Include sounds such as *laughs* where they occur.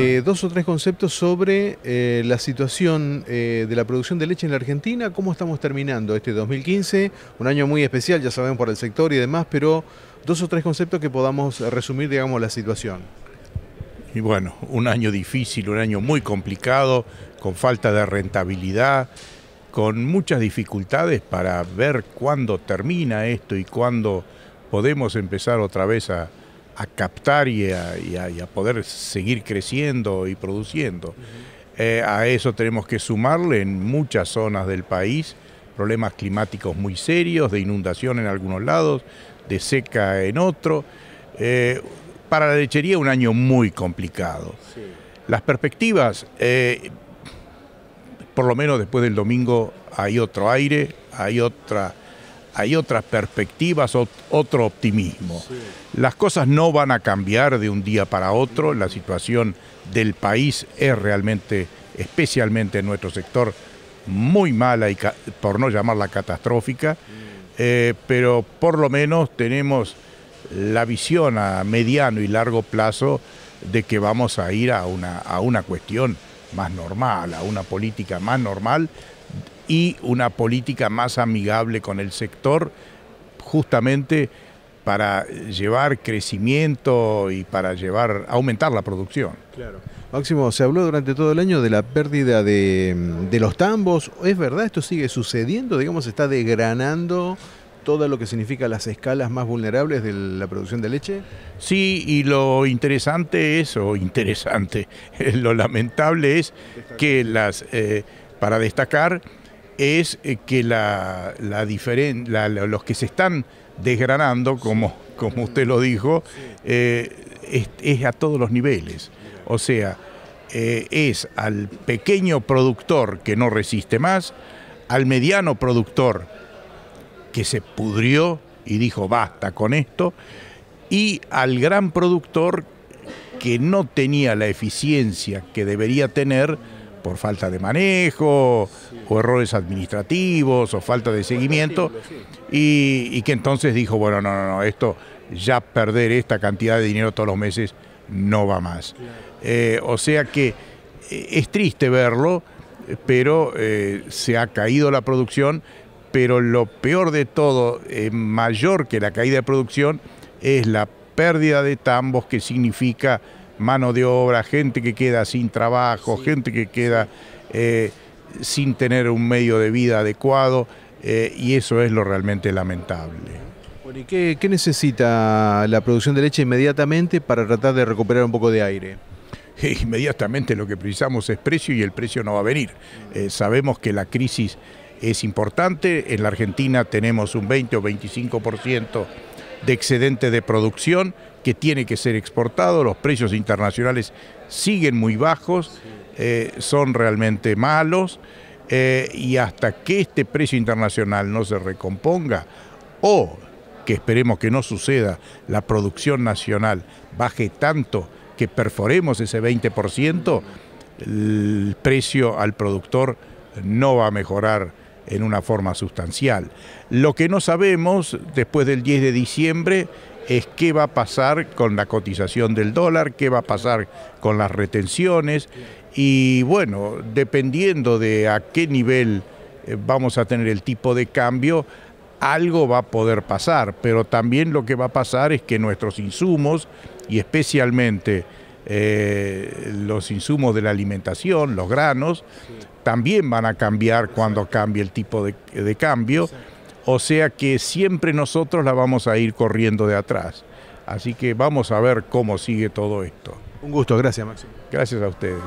Eh, dos o tres conceptos sobre eh, la situación eh, de la producción de leche en la Argentina, cómo estamos terminando este 2015, un año muy especial, ya sabemos, por el sector y demás, pero dos o tres conceptos que podamos resumir, digamos, la situación. Y bueno, un año difícil, un año muy complicado, con falta de rentabilidad, con muchas dificultades para ver cuándo termina esto y cuándo podemos empezar otra vez a, a captar y a, poder seguir creciendo y produciendo. Eh, a eso tenemos que sumarle en muchas zonas del país problemas climáticos muy serios, de inundación en algunos lados, de seca en otro. Eh, para la lechería un año muy complicado. Las perspectivas, eh, por lo menos después del domingo hay otro aire, hay otra hay otras perspectivas, otro optimismo. Las cosas no van a cambiar de un día para otro, la situación del país es realmente, especialmente en nuestro sector, muy mala y por no llamarla catastrófica, mm. eh, pero por lo menos tenemos la visión a mediano y largo plazo de que vamos a ir a una cuestión más normal, a una política más normal y una política más amigable con el sector, justamente para llevar crecimiento y para llevar aumentar la producción. Claro. Máximo, se habló durante todo el año de la pérdida de, los tambos. ¿Es verdad esto sigue sucediendo? Digamos, se está degranando todo lo que significa las escalas más vulnerables de la producción de leche. Sí, y lo interesante es, o interesante, *laughs* lo lamentable es que las, eh, para destacar, es eh, que la, los que se están desgranando, como, como usted lo dijo, eh, es, a todos los niveles. O sea, eh, es al pequeño productor que no resiste más, al mediano productor que se pudrió y dijo basta con esto, y al gran productor que no tenía la eficiencia que debería tener por falta de manejo, o errores administrativos, o falta de seguimiento, y, que entonces dijo, bueno, no, no, no, esto ya perder esta cantidad de dinero todos los meses no va más. Eh, o sea que eh, es triste verlo, pero eh, se ha caído la producción, pero lo peor de todo, mayor que la caída de producción, es la pérdida de tambos que significa mano de obra, gente que queda sin trabajo, gente que queda eh, sin tener un medio de vida adecuado eh, y eso es lo realmente lamentable. Bueno, qué, necesita la producción de leche inmediatamente para tratar de recuperar un poco de aire? *laughs* E inmediatamente lo que precisamos es precio y el precio no va a venir. Eh, sabemos que la crisis es importante, en la Argentina tenemos un 20 o 25% de excedente de producción que tiene que ser exportado, los precios internacionales siguen muy bajos, eh, son realmente malos, eh, y hasta que este precio internacional no se recomponga o que esperemos que no suceda, la producción nacional baje tanto que perforemos ese 20%, el precio al productor no va a mejorar en una forma sustancial. Lo que no sabemos después del 10 de diciembre es qué va a pasar con la cotización del dólar, qué va a pasar con las retenciones y bueno, dependiendo de a qué nivel eh, vamos a tener el tipo de cambio, algo va a poder pasar, pero también lo que va a pasar es que nuestros insumos y especialmente eh, los insumos de la alimentación, los granos, también van a cambiar cuando cambie el tipo de, cambio. O sea que siempre nosotros la vamos a ir corriendo de atrás. Así que vamos a ver cómo sigue todo esto. Un gusto, gracias Máximo. Gracias a ustedes.